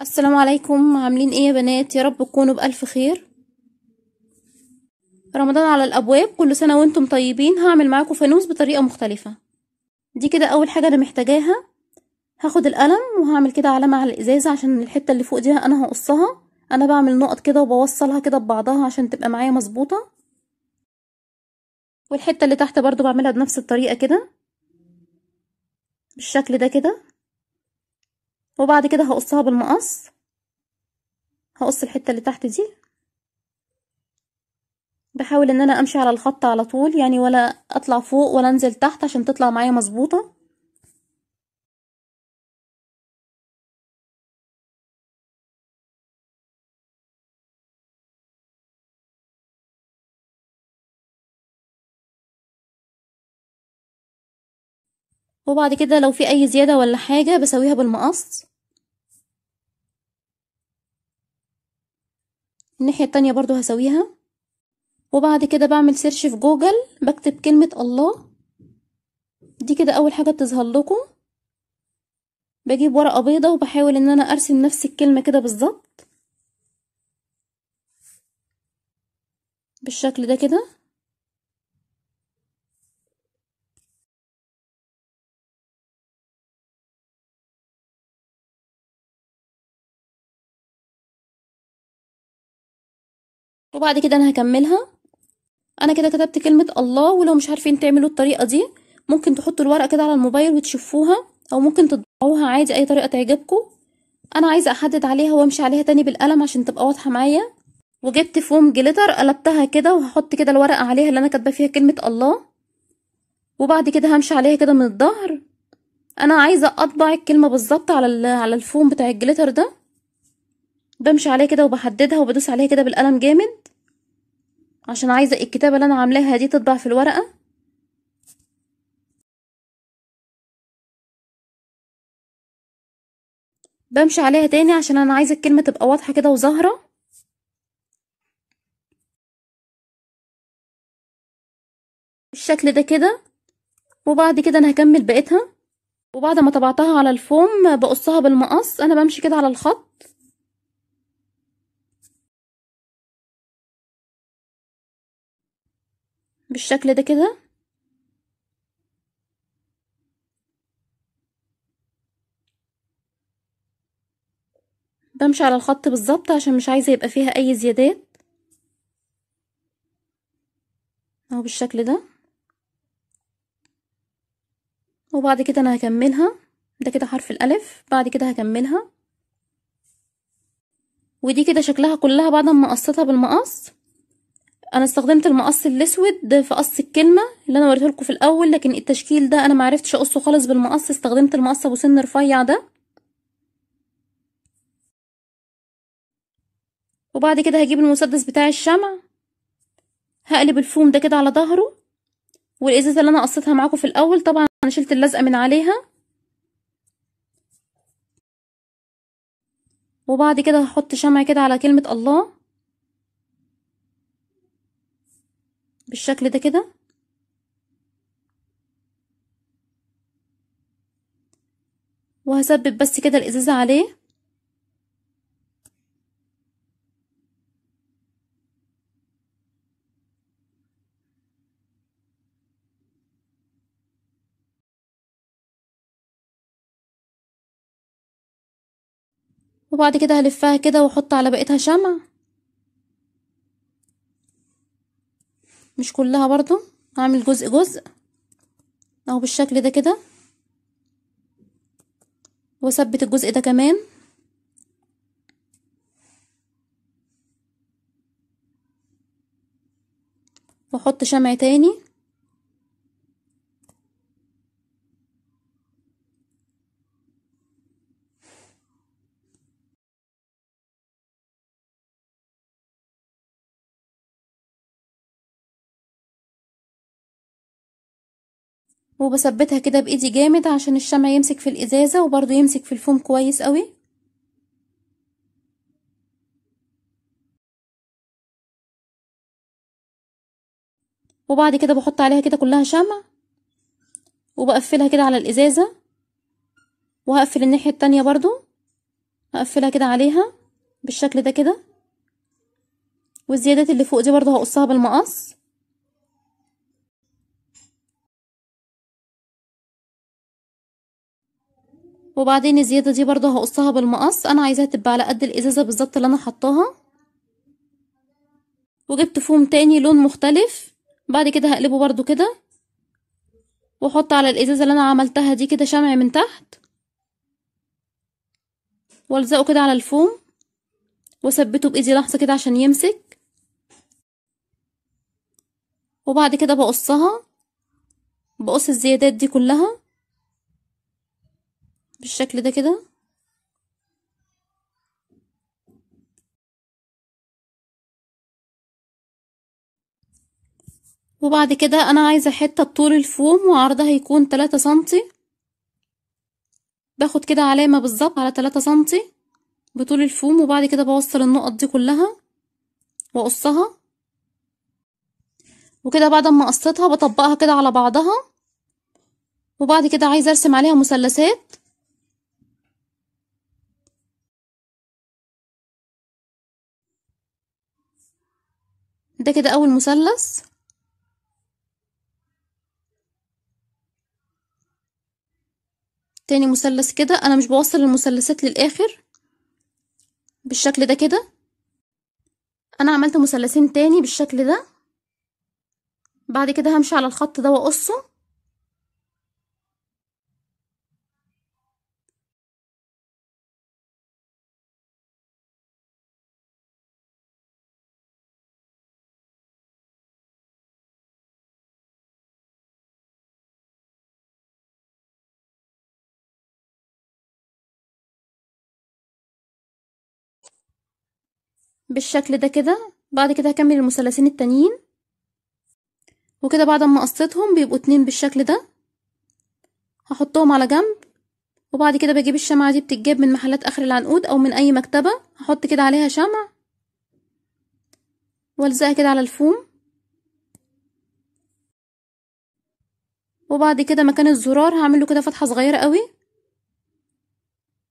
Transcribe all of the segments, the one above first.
السلام عليكم عاملين ايه يا بنات يا رب تكونوا بالف خير رمضان على الابواب كل سنه وانتم طيبين هعمل معاكم فانوس بطريقه مختلفه دي كده اول حاجه انا محتاجاها هاخد القلم وهعمل كده علامه على الازازه عشان الحته اللي فوق دي انا هقصها انا بعمل نقط كده وبوصلها كده ببعضها عشان تبقى معايا مظبوطه والحته اللي تحت برضو بعملها بنفس الطريقه كده بالشكل ده كده وبعد كده هقصها بالمقص هقص الحته اللي تحت دي بحاول ان انا امشي على الخط على طول يعني ولا اطلع فوق ولا انزل تحت عشان تطلع معايا مظبوطه وبعد كده لو في اي زياده ولا حاجه بسويها بالمقص الناحية التانية برضو هسويها وبعد كده بعمل سيرش في جوجل بكتب كلمة الله دي كده اول حاجة بتظهر لكم بجيب ورقة بيضة وبحاول ان انا ارسم نفس الكلمة كده بالظبط بالشكل ده كده وبعد كده انا هكملها انا كده كتبت كلمه الله ولو مش عارفين تعملوا الطريقه دي ممكن تحطوا الورقه كده على الموبايل وتشوفوها او ممكن تطبعوها عادي اي طريقه تعجبكم انا عايزه احدد عليها وامشي عليها تاني بالقلم عشان تبقى واضحه معايا وجبت فوم جليتر قلبتها كده وهحط كده الورقه عليها اللي انا كاتبه فيها كلمه الله وبعد كده همشي عليها كده من الظهر انا عايزه اطبع الكلمه بالظبط على على الفوم بتاع الجليتر ده بمشي عليها كده وبحددها وبدوس عليها كده بالقلم جامد عشان عايزة الكتابة اللي أنا عاملاها دي تطبع في الورقة بمشي عليها تاني عشان أنا عايزة الكلمة تبقى واضحة كده وظاهرة بالشكل ده كده وبعد كده انا هكمل بقيتها وبعد ما طبعتها على الفوم بقصها بالمقص انا بمشي كده على الخط بالشكل ده كده بمشي على الخط بالظبط عشان مش عايزة يبقى فيها اي زيادات اهو بالشكل ده وبعد كده انا هكملها ده كده حرف الالف بعد كده هكملها ودي كده شكلها كلها بعد ما قصيتها بالمقص انا استخدمت المقص الاسود في قص الكلمه اللي انا وريته لكم في الاول لكن التشكيل ده انا ما عرفتش اقصه خالص بالمقص استخدمت المقص ابو سن رفيع ده وبعد كده هجيب المسدس بتاع الشمع هقلب الفوم ده كده على ظهره والازازه اللي انا قصيتها معاكم في الاول طبعا انا شلت اللزقه من عليها وبعد كده هحط شمع كده على كلمه الله بالشكل ده كده وهثبت بس كده الازازة عليه وبعد كده هلفها كده واحط على بقيتها شمع مش كلها برضو هعمل جزء جزء اهو بالشكل ده كده واثبت الجزء ده كمان واحط شمع تاني وبثبتها كده بايدي جامد عشان الشمع يمسك في الازازه وبرضو يمسك في الفوم كويس قوي وبعد كده بحط عليها كده كلها شمع وبقفلها كده على الازازه وهقفل الناحيه التانية برضو هقفلها كده عليها بالشكل ده كده والزيادات اللي فوق دي برضو هقصها بالمقص وبعدين الزيادة دي برضه هقصها بالمقص انا عايزاها تبقى على قد الازازة بالظبط اللي انا حطاها وجبت فوم تاني لون مختلف بعد كده هقلبه برضه كده واحط على الازازة اللي انا عملتها دي كده شمع من تحت والزقه كده على الفوم واثبته بايدي لحظة كده عشان يمسك وبعد كده بقصها بقص الزيادات دي كلها بالشكل ده كده وبعد كده انا عايزة حتة بطول الفوم وعرضها يكون تلاتة سنتي باخد كده علامة بالظبط على تلاتة سنتي بطول الفوم وبعد كده بوصل النقط دي كلها واقصها وكده بعد ما قصيتها بطبقها كده على بعضها وبعد كده عايزة ارسم عليها مثلثات ده كده أول مثلث تاني مثلث كده أنا مش بوصل المثلثات للآخر بالشكل ده كده أنا عملت مثلثين تاني بالشكل ده بعد كده همشي على الخط ده وأقصه بالشكل ده كده بعد كده هكمل المثلثين التانيين وكده بعد ما قصيتهم بيبقوا اتنين بالشكل ده هحطهم على جنب وبعد كده بجيب الشمعة دي بتتجاب من محلات اخر العنقود او من اي مكتبة هحط كده عليها شمع والزقها كده على الفوم وبعد كده مكان الزرار هعمله كده فتحة صغيرة قوي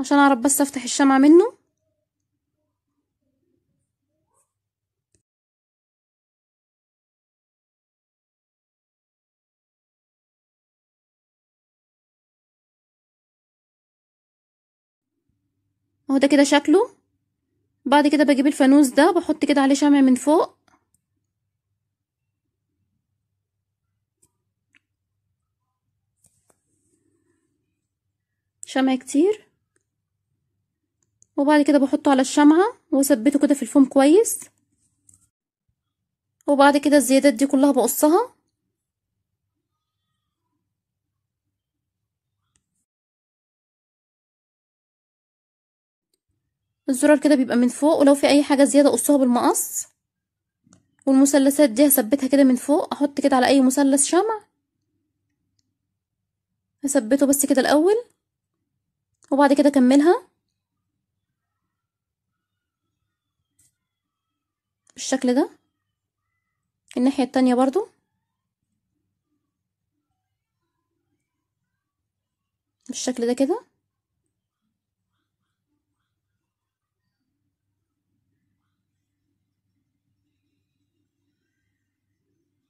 عشان اعرف بس افتح الشمعة منه اهو ده كده شكله بعد كده بجيب الفانوس ده بحط كده عليه شمع من فوق شمع كتير وبعد كده بحطه على الشمعة واثبته كده في الفوم كويس وبعد كده الزيادات دي كلها بقصها الزرار كده بيبقى من فوق ولو في اي حاجه زياده قصها بالمقص والمثلثات دي هثبتها كده من فوق احط كده على اي مثلث شمع هثبته بس كده الاول وبعد كده اكملها بالشكل ده الناحيه التانية برضو بالشكل ده كده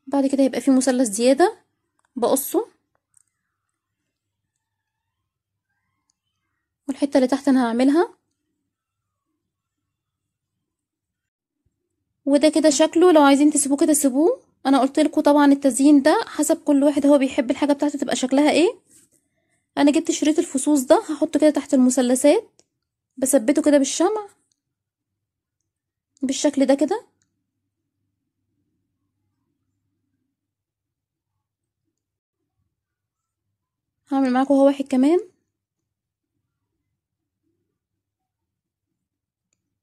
بعد كده هيبقى فيه مثلث زيادة بقصه والحتة اللي تحت انا هعملها وده كده شكله لو عايزين تسيبوه كده سيبوه انا قلت لكم طبعا التزيين ده حسب كل واحد هو بيحب الحاجه بتاعته تبقى شكلها ايه انا جبت شريط الفصوص ده هحطه كده تحت المثلثات بثبته كده بالشمع بالشكل ده كده هعمل معاكم هو واحد كمان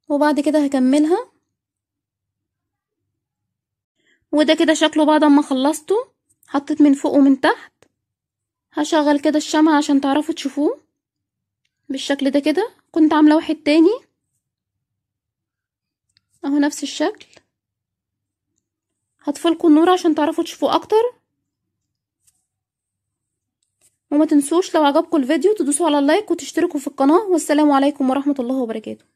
وبعد كده هكملها وده كده شكله بعد ما خلصته حطيت من فوق ومن تحت هشغل كده الشمعة عشان تعرفوا تشوفوه بالشكل ده كده كنت عاملة واحد تاني اهو نفس الشكل هطفلكوا النور عشان تعرفوا تشوفوه اكتر وما تنسوش لو عجبكم الفيديو تدوسوا على اللايك وتشتركوا في القناة والسلام عليكم ورحمة الله وبركاته